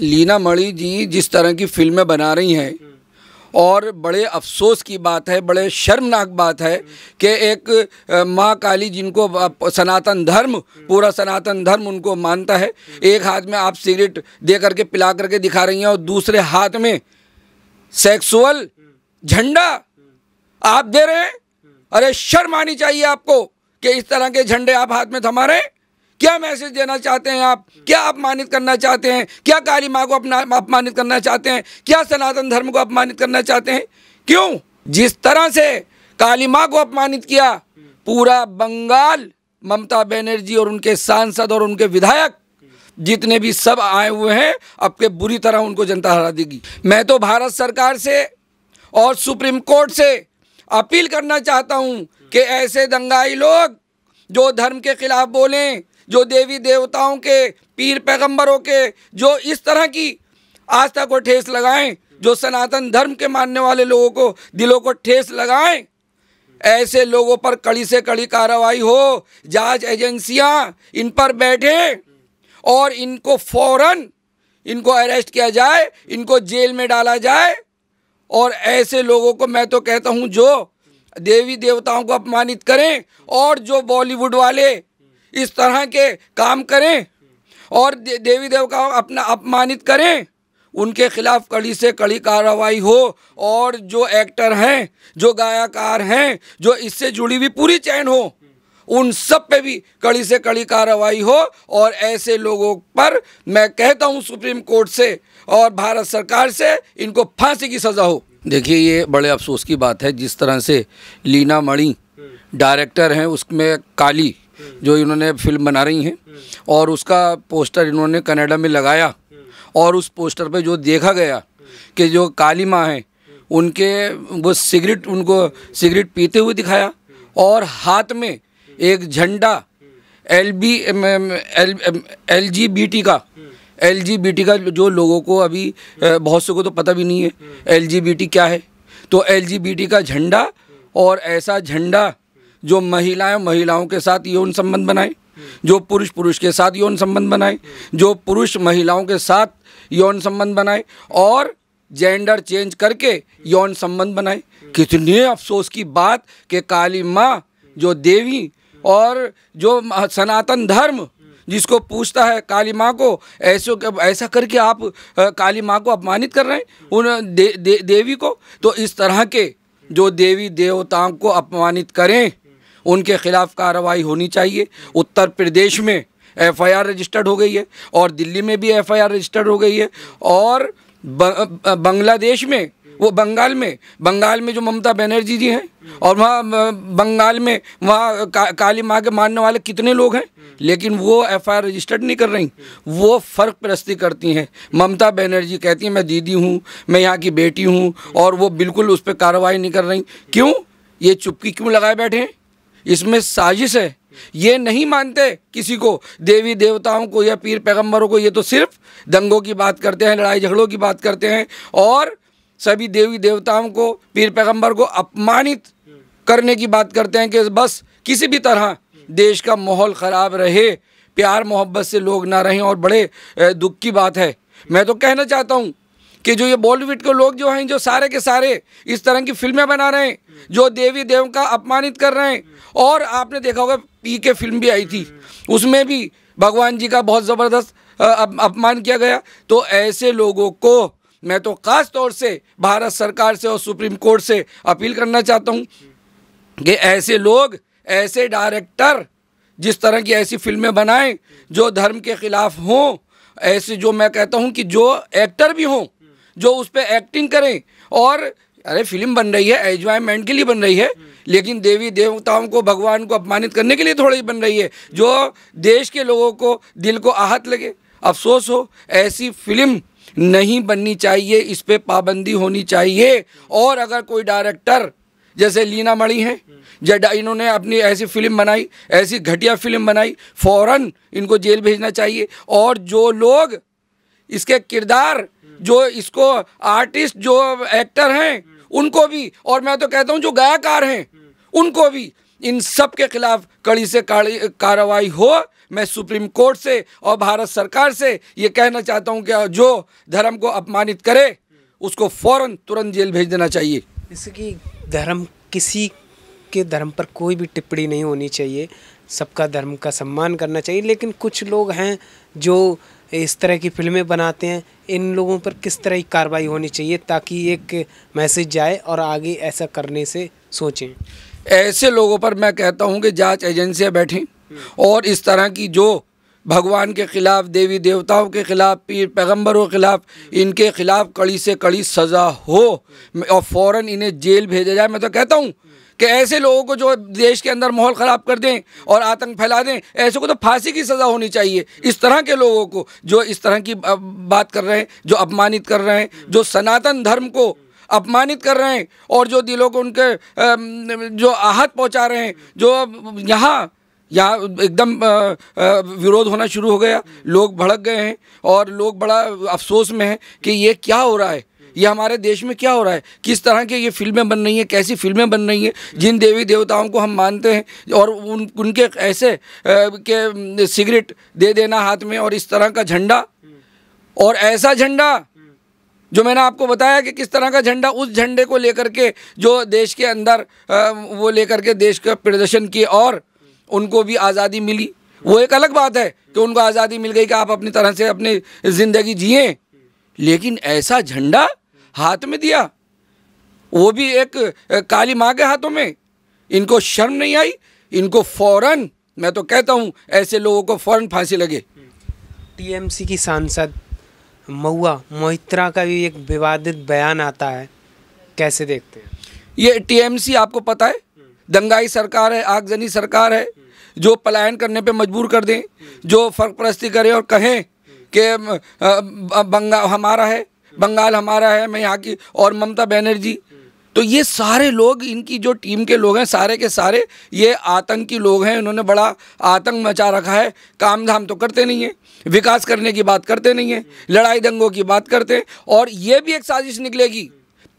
लीना मणि जी जिस तरह की फिल्में बना रही हैं और बड़े अफसोस की बात है बड़े शर्मनाक बात है कि एक माँ काली जिनको सनातन धर्म पूरा सनातन धर्म उनको मानता है एक हाथ में आप सिगरेट दे करके पिला करके दिखा रही हैं और दूसरे हाथ में सेक्सुअल झंडा आप दे रहे हैं अरे शर्म आनी चाहिए आपको कि इस तरह के झंडे आप हाथ में थमा रहे हैं क्या मैसेज देना चाहते हैं आप क्या अपमानित करना चाहते हैं क्या काली माँ को अपना अपमानित करना चाहते हैं क्या सनातन धर्म को अपमानित करना चाहते हैं क्यों जिस तरह से काली माँ को अपमानित किया पूरा बंगाल ममता बनर्जी और उनके सांसद और उनके विधायक जितने भी सब आए हुए हैं आपके बुरी तरह उनको जनता हरा देगी मैं तो भारत सरकार से और सुप्रीम कोर्ट से अपील करना चाहता हूं कि ऐसे दंगाई लोग जो धर्म के खिलाफ बोलें जो देवी देवताओं के पीर पैगंबरों के जो इस तरह की आस्था को ठेस लगाएं जो सनातन धर्म के मानने वाले लोगों को दिलों को ठेस लगाएं ऐसे लोगों पर कड़ी से कड़ी कार्रवाई हो जांच एजेंसियां इन पर बैठे और इनको फौरन इनको अरेस्ट किया जाए इनको जेल में डाला जाए और ऐसे लोगों को मैं तो कहता हूँ जो देवी देवताओं को अपमानित करें और जो बॉलीवुड वाले इस तरह के काम करें और दे, देवी देवताओं अपना अपमानित करें उनके खिलाफ कड़ी से कड़ी कार्रवाई हो और जो एक्टर हैं जो गायकार हैं जो इससे जुड़ी हुई पूरी चैन हो उन सब पे भी कड़ी से कड़ी कार्रवाई हो और ऐसे लोगों पर मैं कहता हूँ सुप्रीम कोर्ट से और भारत सरकार से इनको फांसी की सज़ा हो देखिए ये बड़े अफसोस की बात है जिस तरह से लीना मणि हम्म। डायरेक्टर हैं उसमें काली जो इन्होंने फिल्म बना रही हैं और उसका पोस्टर इन्होंने कनाडा में लगाया और उस पोस्टर पे जो देखा गया कि जो काली माँ हैं उनके वो सिगरेट उनको सिगरेट पीते हुए दिखाया और हाथ में एक झंडा L B L G B T का एल जी बी टी का जो लोगों को अभी बहुत से को तो पता भी नहीं है एल जी बी टी क्या है तो एल जी बी टी का झंडा और ऐसा झंडा जो महिलाएं महिलाओं के साथ यौन संबंध बनाए जो पुरुष पुरुष के साथ यौन संबंध बनाए जो पुरुष महिलाओं के साथ यौन संबंध बनाए और जेंडर चेंज करके यौन संबंध बनाए कितने अफसोस की बात कि काली माँ जो देवी और जो सनातन धर्म जिसको पूछता है काली माँ को ऐसे ऐसा करके आप काली माँ को अपमानित कर रहे हैं उन दे, दे, देवी को तो इस तरह के जो देवी देवताओं को अपमानित करें उनके खिलाफ कार्रवाई होनी चाहिए उत्तर प्रदेश में एफआईआर रजिस्टर्ड हो गई है और दिल्ली में भी एफआईआर रजिस्टर्ड हो गई है और बांग्लादेश में वो बंगाल में बंगाल में जो ममता बनर्जी जी हैं और वहाँ बंगाल में वहाँ का, काली माँ के मानने वाले कितने लोग हैं लेकिन वो एफ आई आर रजिस्टर्ड नहीं कर रही वो फ़र्क परस्ती करती हैं ममता बनर्जी कहती हैं मैं दीदी हूँ मैं यहाँ की बेटी हूँ और वो बिल्कुल उस पर कार्रवाई नहीं कर रही क्यों ये चुपकी क्यों लगाए बैठे हैं इसमें साजिश है ये नहीं मानते किसी को देवी देवताओं को या पीर पैगंबरों को ये तो सिर्फ दंगों की बात करते हैं लड़ाई झगड़ों की बात करते हैं और सभी देवी देवताओं को पीर पैगंबर को अपमानित करने की बात करते हैं कि बस किसी भी तरह देश का माहौल ख़राब रहे प्यार मोहब्बत से लोग ना रहें और बड़े दुख की बात है मैं तो कहना चाहता हूँ कि जो ये बॉलीवुड के लोग जो हैं जो सारे के सारे इस तरह की फिल्में बना रहे हैं जो देवी देव का अपमानित कर रहे हैं और आपने देखा होगा पी के फिल्म भी आई थी उसमें भी भगवान जी का बहुत ज़बरदस्त अपमान किया गया तो ऐसे लोगों को मैं तो ख़ास तौर से भारत सरकार से और सुप्रीम कोर्ट से अपील करना चाहता हूँ कि ऐसे लोग ऐसे डायरेक्टर जिस तरह की ऐसी फिल्में बनाएं जो धर्म के ख़िलाफ़ हों ऐसे जो मैं कहता हूँ कि जो एक्टर भी हों जो उस पर एक्टिंग करें और अरे फिल्म बन रही है एंजॉयमेंट के लिए बन रही है लेकिन देवी देवताओं को भगवान को अपमानित करने के लिए थोड़ी बन रही है जो देश के लोगों को दिल को आहत लगे अफसोस हो ऐसी फिल्म नहीं बननी चाहिए इस पर पाबंदी होनी चाहिए और अगर कोई डायरेक्टर जैसे लीना मणि हैं जब इन्होंने अपनी ऐसी फिल्म बनाई ऐसी घटिया फिल्म बनाई फ़ौरन इनको जेल भेजना चाहिए और जो लोग इसके किरदार जो इसको आर्टिस्ट जो एक्टर हैं उनको भी और मैं तो कहता हूँ जो गायकार हैं उनको भी इन सब के खिलाफ कड़ी से कार्रवाई हो मैं सुप्रीम कोर्ट से और भारत सरकार से ये कहना चाहता हूँ कि जो धर्म को अपमानित करे उसको फौरन तुरंत जेल भेज देना चाहिए जैसे कि धर्म किसी के धर्म पर कोई भी टिप्पणी नहीं होनी चाहिए सबका धर्म का सम्मान करना चाहिए लेकिन कुछ लोग हैं जो इस तरह की फिल्में बनाते हैं इन लोगों पर किस तरह की कार्रवाई होनी चाहिए ताकि एक मैसेज जाए और आगे ऐसा करने से सोचें ऐसे लोगों पर मैं कहता हूँ कि जांच एजेंसियाँ बैठें और इस तरह की जो भगवान के ख़िलाफ़ देवी देवताओं के ख़िलाफ़ पीर पैगम्बरों के ख़िलाफ़ इनके ख़िलाफ़ कड़ी से कड़ी सज़ा हो और फ़ौर इन्हें जेल भेजा जाए मैं तो कहता हूँ कि ऐसे लोगों को जो देश के अंदर माहौल ख़राब कर दें और आतंक फैला दें ऐसे को तो फांसी की सज़ा होनी चाहिए इस तरह के लोगों को जो इस तरह की बात कर रहे हैं जो अपमानित कर रहे हैं जो सनातन धर्म को अपमानित कर रहे हैं और जो दिलों को उनके जो आहत पहुंचा रहे हैं जो यहाँ यहाँ एकदम विरोध होना शुरू हो गया लोग भड़क गए हैं और लोग बड़ा अफसोस में हैं कि ये क्या हो रहा है ये हमारे देश में क्या हो रहा है किस तरह के ये फिल्में बन रही हैं कैसी फिल्में बन रही हैं जिन देवी देवताओं को हम मानते हैं और उन उनके ऐसे के सिगरेट दे देना हाथ में और इस तरह का झंडा और ऐसा झंडा जो मैंने आपको बताया कि किस तरह का झंडा उस झंडे को लेकर के जो देश के अंदर वो लेकर के देश का प्रदर्शन किए और उनको भी आज़ादी मिली वो एक अलग बात है कि उनको आज़ादी मिल गई कि आप अपनी तरह से अपनी ज़िंदगी जिए लेकिन ऐसा झंडा हाथ में दिया वो भी एक काली माँ के हाथों में इनको शर्म नहीं आई इनको फौरन मैं तो कहता हूँ ऐसे लोगों को फौरन फांसी लगे टीएमसी की सांसद महुआ मोहित्रा का भी एक विवादित बयान आता है कैसे देखते हैं ये टीएमसी आपको पता है दंगाई सरकार है आगजनी सरकार है जो पलायन करने पे मजबूर कर दें जो फर्क परस्ती करें और कहें कि बंगा हमारा है बंगाल हमारा है मैं यहाँ की और ममता बनर्जी तो ये सारे लोग इनकी जो टीम के लोग हैं सारे के सारे ये आतंकी लोग हैं इन्होंने बड़ा आतंक मचा रखा है काम धाम तो करते नहीं हैं विकास करने की बात करते नहीं हैं लड़ाई दंगों की बात करते हैं और ये भी एक साजिश निकलेगी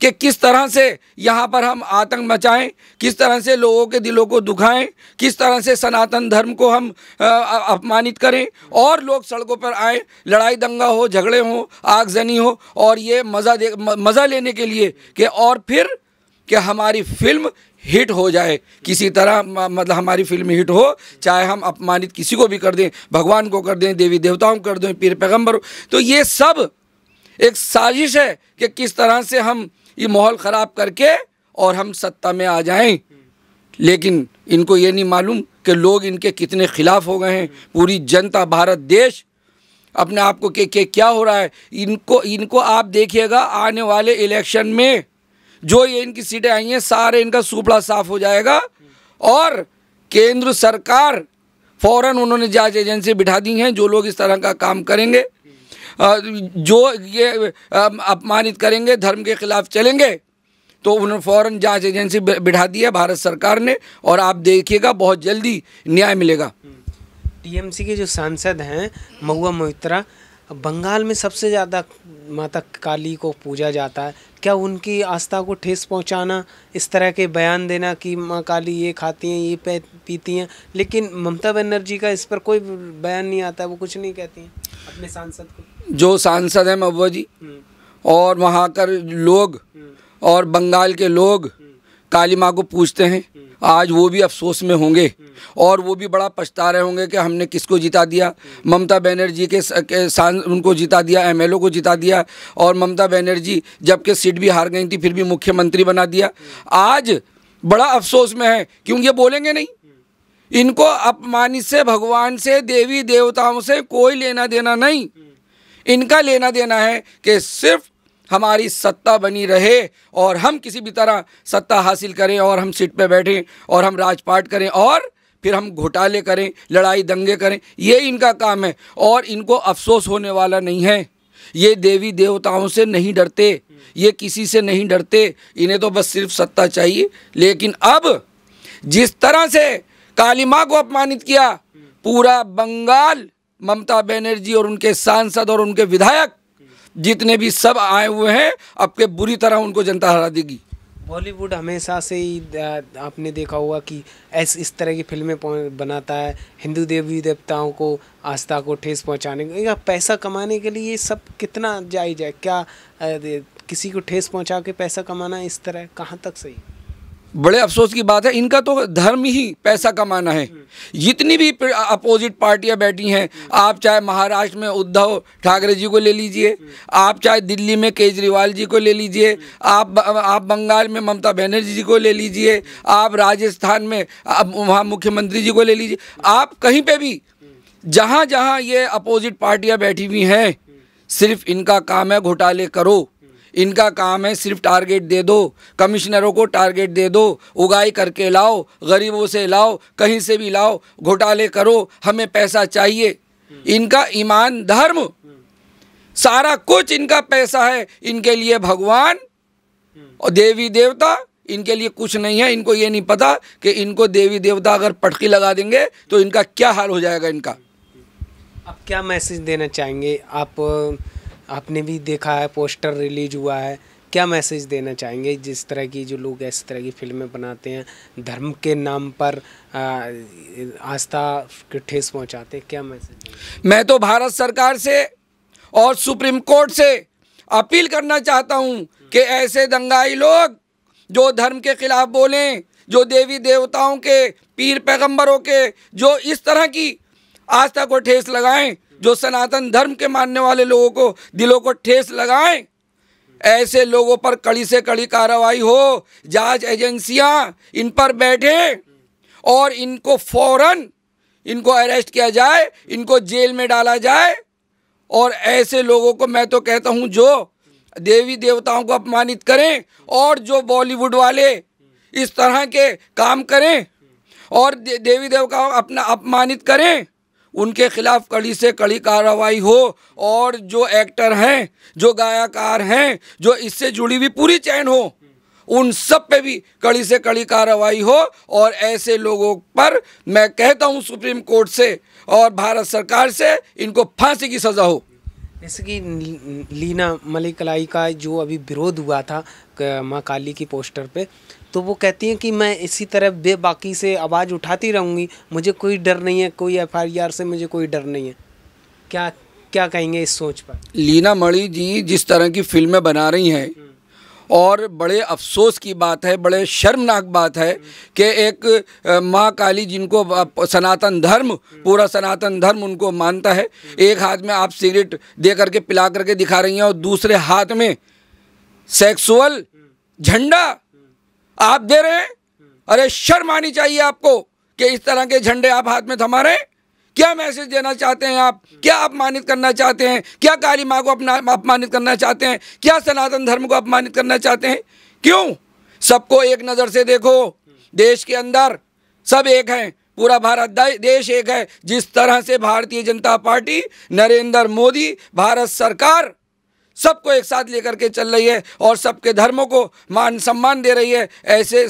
कि किस तरह से यहाँ पर हम आतंक मचाएं किस तरह से लोगों के दिलों को दुखाएं किस तरह से सनातन धर्म को हम अपमानित करें और लोग सड़कों पर आए लड़ाई दंगा हो झगड़े हो आगजनी हो और ये मज़ा दे मज़ा लेने के लिए कि और फिर कि हमारी फिल्म हिट हो जाए किसी तरह मतलब हमारी फिल्म हिट हो चाहे हम अपमानित किसी को भी कर दें भगवान को कर दें देवी देवताओं को कर दें पीर पैगंबर तो ये सब एक साजिश है कि किस तरह से हम ये माहौल ख़राब करके और हम सत्ता में आ जाएं लेकिन इनको ये नहीं मालूम कि लोग इनके कितने खिलाफ हो गए हैं पूरी जनता भारत देश अपने आप को के, के क्या हो रहा है इनको इनको आप देखिएगा आने वाले इलेक्शन में जो ये इनकी सीटें आई हैं सारे इनका सूपड़ा साफ हो जाएगा और केंद्र सरकार फौरन उन्होंने जांच एजेंसी बिठा दी हैं जो लोग इस तरह का काम करेंगे जो ये अपमानित करेंगे धर्म के खिलाफ चलेंगे तो उन्होंने फ़ौरन जांच एजेंसी बिठा दी है भारत सरकार ने और आप देखिएगा बहुत जल्दी न्याय मिलेगा टीएमसी के जो सांसद हैं महुआ मोहित्रा बंगाल में सबसे ज़्यादा माता काली को पूजा जाता है क्या उनकी आस्था को ठेस पहुंचाना इस तरह के बयान देना कि माँ काली ये खाती हैं ये पीती हैं लेकिन ममता बनर्जी का इस पर कोई बयान नहीं आता वो कुछ नहीं कहती हैं अपने सांसद को जो सांसद हैं महबूबा जी और वहाँ कर लोग और बंगाल के लोग काली माँ को पूछते हैं आज वो भी अफसोस में होंगे और वो भी बड़ा पछता रहे होंगे कि हमने किसको जिता दिया ममता बनर्जी के, सांस उनको जिता दिया एमएलओ को जिता दिया और ममता बनर्जी जबकि सीट भी हार गई थी फिर भी मुख्यमंत्री बना दिया आज बड़ा अफसोस में है क्योंकि ये बोलेंगे नहीं इनको अपमानित से भगवान से देवी देवताओं से कोई लेना देना नहीं इनका लेना देना है कि सिर्फ हमारी सत्ता बनी रहे और हम किसी भी तरह सत्ता हासिल करें और हम सीट पे बैठें और हम राजपाट करें और फिर हम घोटाले करें लड़ाई दंगे करें ये इनका काम है और इनको अफसोस होने वाला नहीं है ये देवी देवताओं से नहीं डरते ये किसी से नहीं डरते इन्हें तो बस सिर्फ सत्ता चाहिए लेकिन अब जिस तरह से काली माँ को अपमानित किया पूरा बंगाल ममता बनर्जी और उनके सांसद और उनके विधायक जितने भी सब आए हुए हैं अब के बुरी तरह उनको जनता हरा देगी बॉलीवुड हमेशा से ही आपने देखा होगा कि ऐस इस तरह की फिल्में बनाता है हिंदू देवी देवताओं को आस्था को ठेस पहुंचाने को या पैसा कमाने के लिए ये सब कितना जायज है क्या किसी को ठेस पहुंचा के पैसा कमाना इस तरह कहाँ तक सही बड़े अफसोस की बात है इनका तो धर्म ही पैसा कमाना है जितनी भी अपोजिट पार्टियां बैठी हैं आप चाहे महाराष्ट्र में उद्धव ठाकरे जी को ले लीजिए आप चाहे दिल्ली में केजरीवाल जी को ले लीजिए आप आप बंगाल में ममता बनर्जी जी को ले लीजिए आप राजस्थान में वहाँ मुख्यमंत्री जी को ले लीजिए आप कहीं पर भी जहाँ जहाँ ये अपोजिट पार्टियाँ बैठी हुई हैं सिर्फ इनका काम है घोटाले करो इनका काम है सिर्फ टारगेट दे दो कमिश्नरों को टारगेट दे दो उगाई करके लाओ गरीबों से लाओ कहीं से भी लाओ घोटाले करो हमें पैसा चाहिए इनका ईमान धर्म सारा कुछ इनका पैसा है इनके लिए भगवान और देवी देवता इनके लिए कुछ नहीं है इनको ये नहीं पता कि इनको देवी देवता अगर पटकी लगा देंगे तो इनका क्या हाल हो जाएगा इनका आप क्या मैसेज देना चाहेंगे आप आपने भी देखा है पोस्टर रिलीज हुआ है क्या मैसेज देना चाहेंगे जिस तरह की जो लोग इस तरह की फिल्में बनाते हैं धर्म के नाम पर आस्था के ठेस पहुंचाते हैं क्या मैसेज मैं तो भारत सरकार से और सुप्रीम कोर्ट से अपील करना चाहता हूं कि ऐसे दंगाई लोग जो धर्म के खिलाफ बोलें जो देवी देवताओं के पीर पैगंबरों के जो इस तरह की आस्था को ठेस लगाएं जो सनातन धर्म के मानने वाले लोगों को दिलों को ठेस लगाएं ऐसे लोगों पर कड़ी से कड़ी कार्रवाई हो जांच एजेंसियां इन पर बैठे और इनको फौरन इनको अरेस्ट किया जाए इनको जेल में डाला जाए और ऐसे लोगों को मैं तो कहता हूँ जो देवी देवताओं को अपमानित करें और जो बॉलीवुड वाले इस तरह के काम करें और देवी देवताओं अपना अपमानित करें उनके खिलाफ कड़ी से कड़ी कार्रवाई हो और जो एक्टर हैं जो गायकार हैं जो इससे जुड़ी हुई पूरी चैन हो उन सब पे भी कड़ी से कड़ी कार्रवाई हो और ऐसे लोगों पर मैं कहता हूँ सुप्रीम कोर्ट से और भारत सरकार से इनको फांसी की सज़ा हो जैसे कि लीना मलिकलाई का जो अभी विरोध हुआ था माँ काली की पोस्टर पे तो वो कहती हैं कि मैं इसी तरह बेबाकी से आवाज़ उठाती रहूँगी मुझे कोई डर नहीं है कोई एफआईआर से मुझे कोई डर नहीं है क्या क्या कहेंगे इस सोच पर लीना मणि जी जिस तरह की फिल्में बना रही हैं और बड़े अफसोस की बात है बड़े शर्मनाक बात है कि एक माँ काली जिनको सनातन धर्म पूरा सनातन धर्म उनको मानता है एक हाथ में आप सिगरेट दे करके पिला करके दिखा रही हैं और दूसरे हाथ में सेक्सुअल झंडा आप दे रहे हैं अरे शर्म आनी चाहिए आपको कि इस तरह के झंडे आप हाथ में थमा रहे हैं क्या मैसेज देना चाहते हैं आप क्या अपमानित करना चाहते हैं क्या काली माँ को अपना अपमानित करना चाहते हैं क्या सनातन धर्म को अपमानित करना चाहते हैं क्यों सबको एक नज़र से देखो देश के अंदर सब एक हैं पूरा भारत देश एक है जिस तरह से भारतीय जनता पार्टी नरेंद्र मोदी भारत सरकार सबको एक साथ लेकर के चल रही है और सबके धर्मों को मान सम्मान दे रही है ऐसे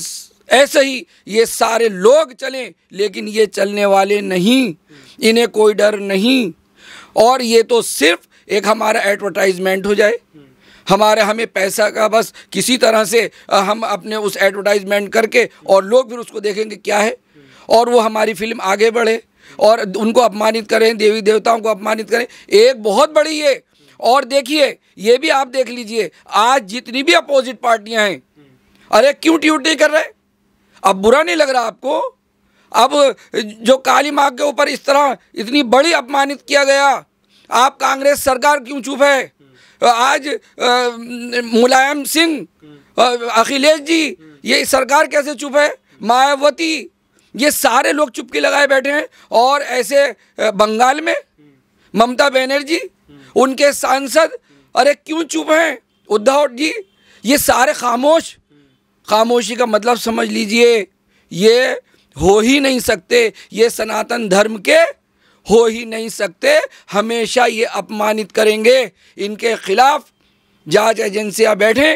ऐसे ही ये सारे लोग चलें लेकिन ये चलने वाले नहीं इन्हें कोई डर नहीं और ये तो सिर्फ एक हमारा एडवर्टाइजमेंट हो जाए हमारे हमें पैसा का बस किसी तरह से हम अपने उस एडवर्टाइजमेंट करके और लोग फिर उसको देखेंगे क्या है और वो हमारी फिल्म आगे बढ़े और उनको अपमानित करें देवी देवताओं को अपमानित करें एक बहुत बड़ी ये और देखिए ये भी आप देख लीजिए आज जितनी भी अपोजिट पार्टियां हैं अरे क्यों ट्यूट नहीं कर रहे अब बुरा नहीं लग रहा आपको अब जो काली माँ के ऊपर इस तरह इतनी बड़ी अपमानित किया गया आप कांग्रेस सरकार क्यों चुप है आज मुलायम सिंह अखिलेश जी ये सरकार कैसे चुप है मायावती ये सारे लोग चुपकी लगाए बैठे हैं और ऐसे बंगाल में ममता बनर्जी उनके सांसद अरे क्यों चुप हैं उद्धव जी ये सारे खामोश खामोशी का मतलब समझ लीजिए ये हो ही नहीं सकते ये सनातन धर्म के हो ही नहीं सकते हमेशा ये अपमानित करेंगे इनके खिलाफ जांच एजेंसियां बैठें